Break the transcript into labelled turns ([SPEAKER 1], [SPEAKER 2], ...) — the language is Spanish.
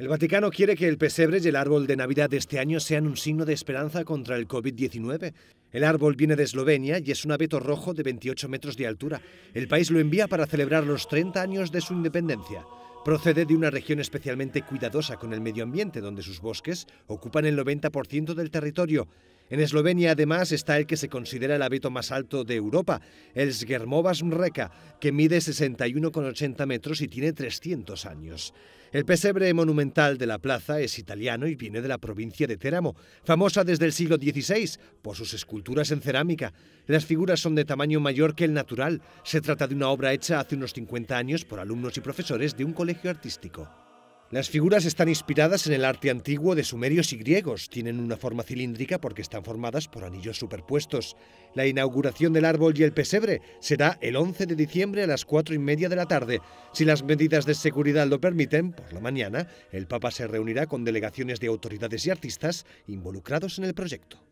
[SPEAKER 1] El Vaticano quiere que el pesebre y el árbol de Navidad de este año sean un signo de esperanza contra el COVID-19. El árbol viene de Eslovenia y es un abeto rojo de 28 metros de altura. El país lo envía para celebrar los 30 años de su independencia. Procede de una región especialmente cuidadosa con el medio ambiente, donde sus bosques ocupan el 90% del territorio. En Eslovenia, además, está el que se considera el abeto más alto de Europa, el Sgermovas Mreka, que mide 61,80 metros y tiene 300 años. El pesebre monumental de la plaza es italiano y viene de la provincia de Teramo, famosa desde el siglo XVI por sus esculturas en cerámica. Las figuras son de tamaño mayor que el natural. Se trata de una obra hecha hace unos 50 años por alumnos y profesores de un colegio artístico. Las figuras están inspiradas en el arte antiguo de sumerios y griegos. Tienen una forma cilíndrica porque están formadas por anillos superpuestos. La inauguración del árbol y el pesebre será el 11 de diciembre a las 4 y media de la tarde. Si las medidas de seguridad lo permiten, por la mañana, el Papa se reunirá con delegaciones de autoridades y artistas involucrados en el proyecto.